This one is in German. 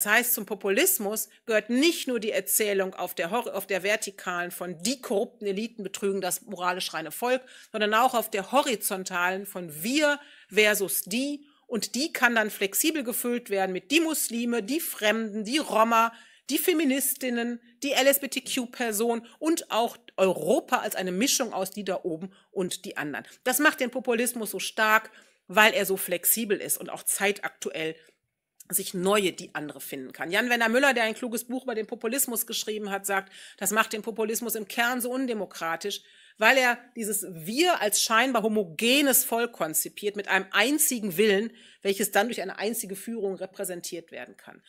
Das heißt, zum Populismus gehört nicht nur die Erzählung auf der, auf der vertikalen von die korrupten Eliten betrügen das moralisch reine Volk, sondern auch auf der horizontalen von wir versus die. Und die kann dann flexibel gefüllt werden mit die Muslime, die Fremden, die Roma, die Feministinnen, die LSBTQ-Person und auch Europa als eine Mischung aus die da oben und die anderen. Das macht den Populismus so stark, weil er so flexibel ist und auch zeitaktuell sich neue, die andere finden kann. Jan Werner Müller, der ein kluges Buch über den Populismus geschrieben hat, sagt, das macht den Populismus im Kern so undemokratisch, weil er dieses Wir als scheinbar homogenes Volk konzipiert mit einem einzigen Willen, welches dann durch eine einzige Führung repräsentiert werden kann.